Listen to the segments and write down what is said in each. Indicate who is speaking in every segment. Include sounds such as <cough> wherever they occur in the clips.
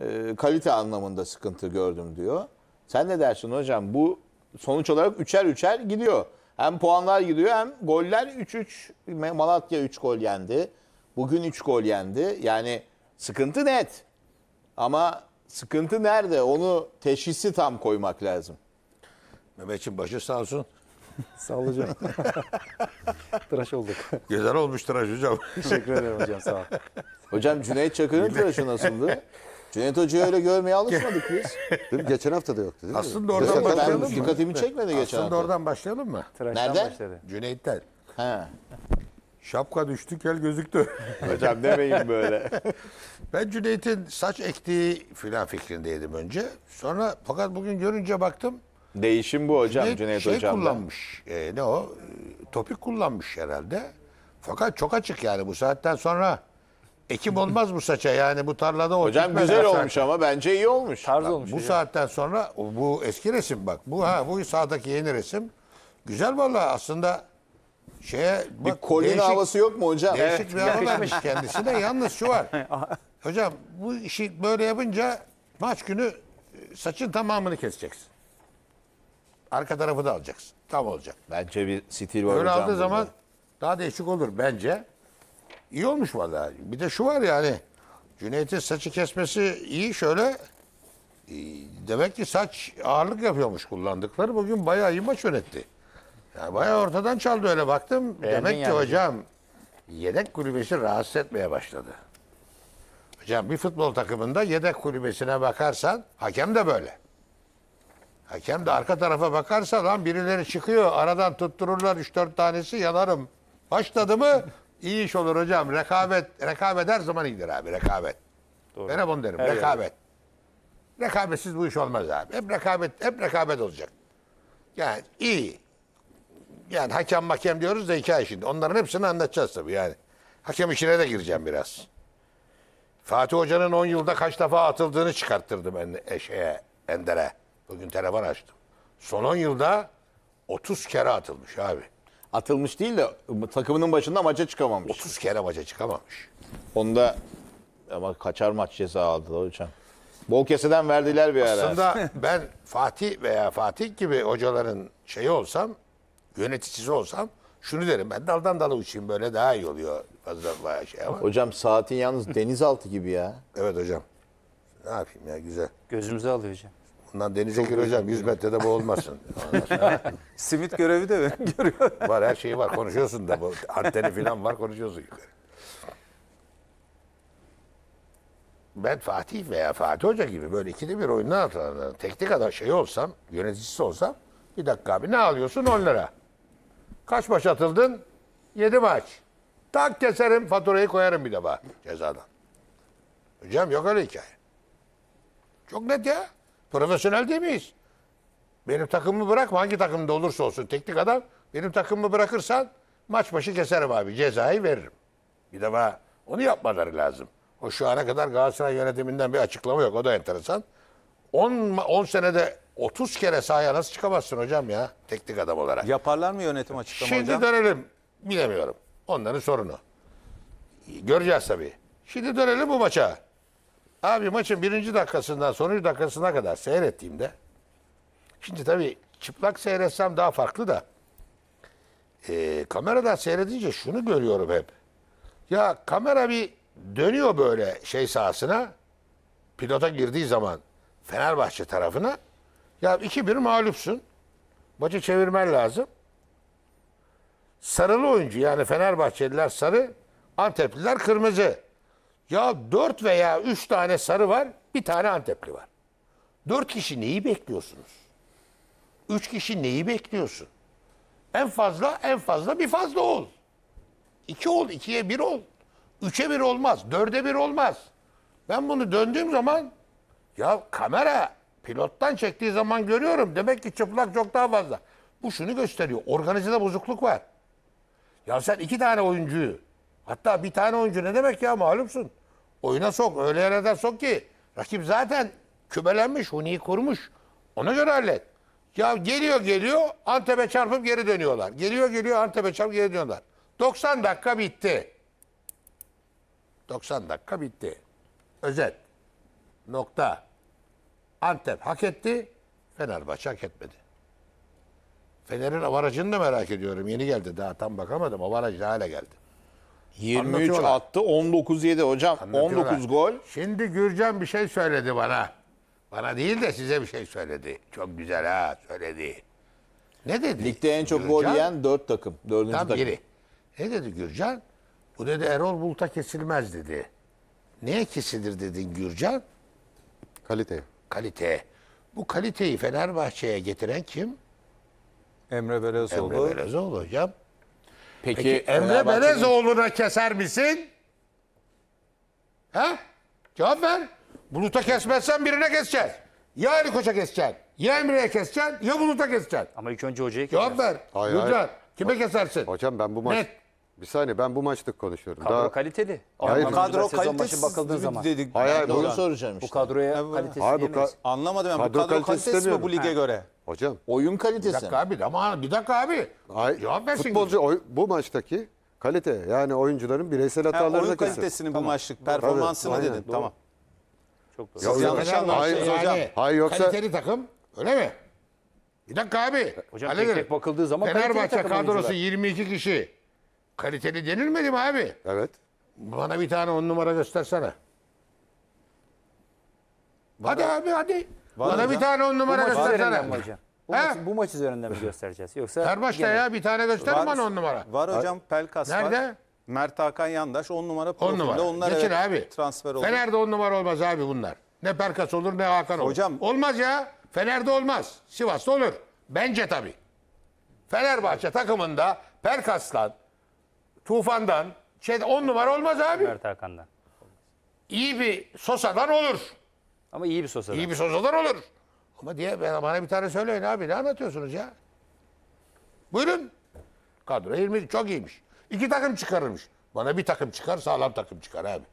Speaker 1: E, kalite anlamında sıkıntı gördüm diyor. Sen ne dersin hocam? Bu sonuç olarak üçer üçer gidiyor. Hem puanlar gidiyor hem goller 3-3. Malatya 3 gol yendi. Bugün 3 gol yendi. Yani sıkıntı net. Ama sıkıntı nerede? Onu teşhisi tam koymak lazım. Mehmetciğim başı sağ olsun.
Speaker 2: <laughs>
Speaker 1: Sağ ol <laughs> tıraş olduk. Güzel olmuş tıraş hocam. Teşekkür ederim hocam sağ ol. Hocam Cüneyt Çakır'ın tıraşı nasıldı? <laughs>
Speaker 2: Cüneyt Hoca'yı öyle görmeye alışmadık biz. <laughs> Değil mi? Geçen hafta da yoktu değil mi? Aslında oradan Mesela başlayalım mı? Dikkatimi çekmedi geçen hafta. Aslında oradan
Speaker 1: başlayalım mı? Nerede? Nereden? başladı. Cüneyt'ten. He. Şapka düştü, kel gözüktü. <laughs> Hocam demeyin böyle. <laughs> ben Cüneyt'in saç ektiği filan fikrindeydim önce. Sonra fakat bugün görünce baktım. Değişim bu hocam Cüneyt, Cüneyt şey hocam. kullanmış. E, ne o? E, topik kullanmış herhalde. Fakat çok açık yani bu saatten sonra Ekim olmaz bu saça yani bu tarlada o Hocam güzel zaten. olmuş ama bence iyi olmuş. Tarz olmuş. Bu hocam. saatten sonra bu eski resim bak. Bu ha bu sağdaki yeni resim. Güzel vallahi aslında şeye bir kolin havası yok mu hocam? Değişik evet. bir hava vermiş <laughs> kendisine. Yalnız şu var. <laughs> Hocam bu işi böyle yapınca maç günü e, saçın tamamını keseceksin. Arka tarafı da alacaksın. Tam olacak. Bence bir stil var Öyle hocam. Öyle aldığı burada. zaman daha değişik olur bence. İyi olmuş valla. Bir de şu var yani. Cüneyt'in saçı kesmesi iyi şöyle. E, demek ki saç ağırlık yapıyormuş kullandıkları. Bugün bayağı iyi maç yönetti. Yani bayağı ortadan çaldı öyle baktım. Beğendin Demek ki hocam yedek kulübesi rahatsız etmeye başladı. Hocam bir futbol takımında yedek kulübesine bakarsan hakem de böyle. Hakem de arka tarafa bakarsa lan birileri çıkıyor aradan tuttururlar 3-4 tanesi yanarım. Başladı mı İyi iş olur hocam. Rekabet, rekabet her zaman iyidir abi. Rekabet. Doğru. Ben hep onu derim. Her rekabet. Yerde. Rekabetsiz bu iş olmaz abi. Hep rekabet, hep rekabet olacak. Yani iyi. Yani hakem makem diyoruz da hikaye şimdi. Onların hepsini anlatacağız tabii yani. Hakem işine de gireceğim biraz. Fatih Hoca'nın 10 yılda kaç defa atıldığını çıkarttırdım en, eşeğe, Ender'e. Bugün telefon açtım. Son 10 yılda 30 kere atılmış abi atılmış değil de ıı, takımının başında maça çıkamamış. 30 kere maça çıkamamış. Onda ama kaçar maç ceza aldı hocam. Bol keseden verdiler bir ara. Aslında ben Fatih veya Fatih gibi hocaların şeyi olsam, yöneticisi olsam şunu derim. Ben daldan dala uçayım böyle daha iyi oluyor. Fazla bayağı şey ama. Hocam saatin yalnız denizaltı gibi ya. Evet hocam. Ne yapayım ya güzel. Gözümüze alıyor hocam. Bundan denize gireceğim. 100 metrede boğulmasın. <laughs> Simit görevi de mi <laughs> görüyor? var her şeyi var. Konuşuyorsun da. Bu anteni falan var konuşuyorsun yukarı. Ben Fatih veya Fatih Hoca gibi böyle ikide bir oyundan atılan teknik adam şey olsam, yöneticisi olsam bir dakika abi ne alıyorsun 10 lira. Kaç maç atıldın? 7 maç. Tak keserim faturayı koyarım bir de bak cezadan. Hocam yok öyle hikaye. Çok net ya. Profesyonel değil miyiz? Benim takımımı bırakma hangi takımda olursa olsun teknik adam. Benim takımımı bırakırsan maç başı keserim abi cezayı veririm. Bir de bana onu yapmaları lazım. O şu ana kadar Galatasaray yönetiminden bir açıklama yok. O da enteresan. 10 senede 30 kere sahaya nasıl çıkamazsın hocam ya teknik adam olarak? Yaparlar mı yönetim açıklama Şimdi hocam? dönelim. Bilemiyorum. Onların sorunu. Göreceğiz tabii. Şimdi dönelim bu maça. Abi maçın birinci dakikasından sonuncu dakikasına kadar seyrettiğimde şimdi tabii çıplak seyretsem daha farklı da e, kameradan seyredince şunu görüyorum hep. Ya kamera bir dönüyor böyle şey sahasına pilota girdiği zaman Fenerbahçe tarafına ya 2-1 mağlupsun. Maçı çevirmen lazım. Sarılı oyuncu yani Fenerbahçeliler sarı, Antepliler kırmızı. Ya dört veya üç tane sarı var, bir tane Antepli var. Dört kişi neyi bekliyorsunuz? Üç kişi neyi bekliyorsun? En fazla en fazla bir fazla ol. İki ol, ikiye bir ol. Üçe bir olmaz, dörde bir olmaz. Ben bunu döndüğüm zaman ya kamera pilottan çektiği zaman görüyorum. Demek ki çıplak çok daha fazla. Bu şunu gösteriyor. organizada bozukluk var. Ya sen iki tane oyuncuyu Hatta bir tane oyuncu ne demek ya malumsun. Oyuna sok. Öyle yerlerden sok ki. Rakip zaten kübelenmiş, Huni'yi kurmuş. Ona göre hallet. Ya geliyor geliyor Antep'e çarpıp geri dönüyorlar. Geliyor geliyor Antep'e çarpıp geri dönüyorlar. 90 dakika bitti. 90 dakika bitti. Özet. Nokta. Antep hak etti. Fenerbahçe hak etmedi. Fener'in avarajını da merak ediyorum. Yeni geldi daha tam bakamadım. Avaraj hale geldi. 23 attı, 19 yedi hocam. 19 gol. Şimdi Gürcan bir şey söyledi bana. Bana değil de size bir şey söyledi. Çok güzel ha söyledi. Ne dedi? Ligde en çok gol Gürcan? yiyen 4 takım. 4. takım. biri. Ne dedi Gürcan? Bu dedi Erol Bulut'a kesilmez dedi. Neye kesilir dedin Gürcan? Kalite. Kalite. Bu kaliteyi Fenerbahçe'ye getiren kim? Emre Belözoğlu. Emre Belezoğlu hocam.
Speaker 2: Peki, Peki Emre Fenerbahçe'nin- Belezoğlu'na
Speaker 1: keser misin? He? Cevap ver. Bulut'a kesmezsen birine keseceksin. Ya Ali Koç'a keseceksin. Ya Emre'ye keseceksin. Ya Bulut'a keseceksin.
Speaker 2: Ama ilk önce hocaya Cevap ver. Hayır, Lütfen. hayır. Kime kesersin? Hocam ben bu maç... Net. Bir saniye ben bu maçlık konuşuyorum. Kadro Daha, kaliteli. Hayır, kadro kadro sezon kalitesiz bakıldığı zaman. Dedik. Hayır, hayır, bunu bunu
Speaker 1: soracağım Bu kadroya kalitesi bu ka- Anlamadım ben. Kadro bu kadro kalitesiz mi bu demiyorum. lige göre?
Speaker 2: Hocam. Oyun kalitesi. Bir dakika abi ama bir dakika abi. Ay, Cevap versin. Futbolcu oy, bu maçtaki kalite yani oyuncuların bireysel hatalarına yani Oyun kesin. kalitesini tamam. bu maçlık performansını Tabii, aynen, Tamam. Çok doğru. Siz yanlış anlamışsınız hocam. Hayır, yoksa... Kaliteli
Speaker 1: takım öyle mi? Bir dakika abi. Hocam tek tek bakıldığı zaman Fenerbahçe kadrosu oyuncular. 22 kişi. Kaliteli denilmedi mi abi? Evet. Bana bir tane on numara göstersene. Bana... Hadi abi hadi. Bana bir tane on numara göstersene. Bu, He? maç, bu maç üzerinden
Speaker 2: mi göstereceğiz? Yoksa her gene- ya bir tane gösterin bana on numara. Var hocam Pelkas var. Nerede? Mert Hakan Yandaş on numara On numara. Onlar Geçin evet, abi. transfer oldu. Fener'de
Speaker 1: on numara olmaz abi bunlar. Ne Perkas olur ne Hakan olur. Hocam- Olmaz ya. Fener'de olmaz. Sivas'ta olur. Bence tabii. Fenerbahçe takımında Pelkastan, Tufan'dan, şey, on numara olmaz abi. Mert Hakan'dan. İyi bir Sosa'dan olur. Ama iyi bir sosyal adam. İyi bir sosyal olur. Ama diye ben, bana bir tane söyleyin abi ne anlatıyorsunuz ya? Buyurun. Kadro 20 çok iyiymiş. İki takım çıkarırmış. Bana bir takım çıkar sağlam takım çıkar abi.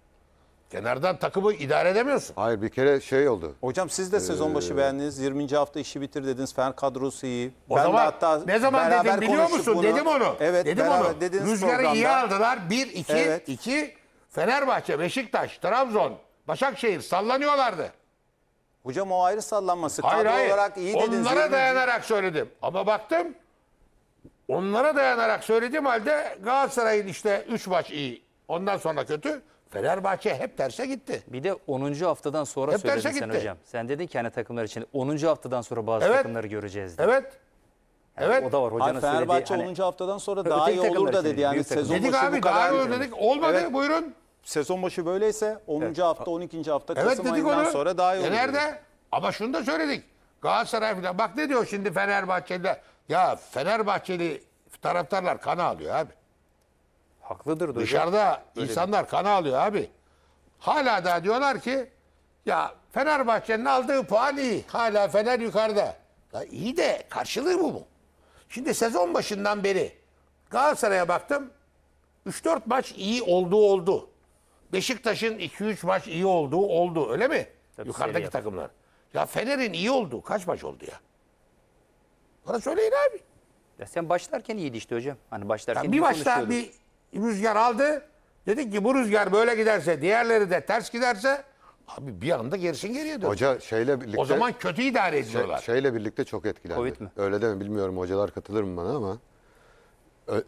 Speaker 1: Kenardan takımı idare edemiyorsun.
Speaker 2: Hayır bir kere şey oldu. Hocam siz de sezon başı ee, beğendiniz. 20. hafta işi bitir dediniz. Fen kadrosu iyi. O ben de hatta ne zaman dedim biliyor musun? bunu. Dedim onu. Evet dedim onu. dediniz Rüzgarı iyi aldılar.
Speaker 1: 1-2-2 Fenerbahçe, Beşiktaş, Trabzon, Başakşehir sallanıyorlardı.
Speaker 2: Hocam o ayrı sallanması. Hayır hayır. olarak iyi dediniz. Onlara dayanarak
Speaker 1: söyledim. Ama baktım onlara dayanarak söylediğim halde Galatasaray'ın işte 3 maç iyi. Ondan sonra kötü. Fenerbahçe hep terse gitti. Bir de 10. haftadan sonra Hep söyledin sen gitti. hocam.
Speaker 2: Sen dedin ki hani takımlar için 10. haftadan sonra bazı Evet. takımları göreceğiz. Dedin. Evet. Yani Evet. O da var hocanın Hayır, söylediği. Fenerbahçe hani- haftadan sonra daha iyi olur da dedi. Yani büyük takımlar. sezon başı bu abi daha kadar. iyi dedik. Olmadı buyurun sezon başı böyleyse 10. Evet. hafta 12. hafta evet, Kasım ayından onu. sonra daha iyi e olur. nerede?
Speaker 1: Ama şunu da söyledik. Galatasaray falan. Bak ne diyor şimdi Fenerbahçeliler. Ya Fenerbahçeli taraftarlar kan alıyor abi. Haklıdır. Dışarıda Öyle insanlar kan alıyor abi. Hala da diyorlar ki ya Fenerbahçe'nin aldığı puan iyi. Hala Fener yukarıda. Ya iyi de karşılığı bu mu? Şimdi sezon başından beri Galatasaray'a baktım. 3-4 maç iyi oldu oldu. Beşiktaş'ın 2-3 maç iyi olduğu oldu öyle mi? Tabii Yukarıdaki takımlar. Ya Fener'in iyi olduğu kaç maç oldu ya? Bana söyleyin abi. Ya sen başlarken iyiydi işte hocam. Hani başlarken yani bir başta bir rüzgar aldı. Dedik ki bu rüzgar böyle giderse, diğerleri de ters giderse abi bir anda gerisin geriye döndü. Hoca
Speaker 2: şeyle birlikte O zaman kötü idare şey- ediyorlar. şeyle birlikte çok etkilendi. Covid mi? Öyle deme bilmiyorum hocalar katılır mı bana ama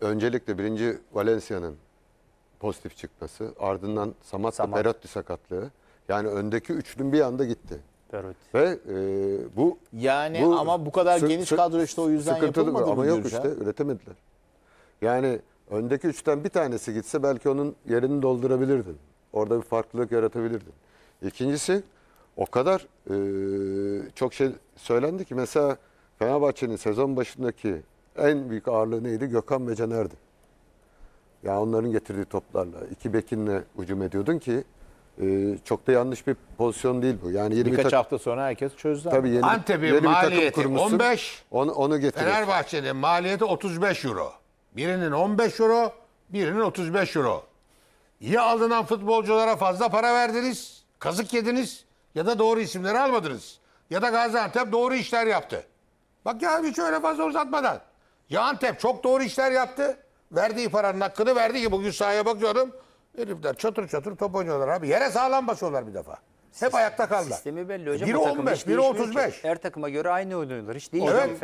Speaker 2: öncelikle birinci Valencia'nın pozitif çıkması. Ardından Samat, Samat. Perotti sakatlığı. Yani öndeki üçlün bir anda gitti. Perotti. Ve e, bu yani bu, ama bu kadar geniş kadro işte o yüzden yapılmadı ama yok işte ha? üretemediler. Yani öndeki üçten bir tanesi gitse belki onun yerini doldurabilirdin. Orada bir farklılık yaratabilirdin. İkincisi o kadar e, çok şey söylendi ki mesela Fenerbahçe'nin sezon başındaki en büyük ağırlığı neydi? Gökhan ve Caner'di. Ya onların getirdiği toplarla iki bekinle ucum ediyordun ki e, çok da yanlış bir pozisyon değil bu. Yani yeni Birkaç bir hafta
Speaker 1: sonra herkes çözdü. Tabii yeni, Antep'in yeni maliyeti bir 15,
Speaker 2: onu, onu getirir.
Speaker 1: Fenerbahçe'nin maliyeti 35 euro. Birinin 15 euro, birinin 35 euro. Ya alınan futbolculara fazla para verdiniz, kazık yediniz ya da doğru isimleri almadınız. Ya da Gaziantep doğru işler yaptı. Bak ya hiç öyle fazla uzatmadan. Ya Antep çok doğru işler yaptı. Verdiği paranın hakkını verdi ki bugün sahaya bakıyorum. Herifler çatır çatır top oynuyorlar abi. Yere sağlam basıyorlar bir defa. Hep ayakta kaldılar. Sistemi belli hocam. Biri 15, biri 35.
Speaker 2: Her takıma göre aynı oynuyorlar. Hiç değil. Evet.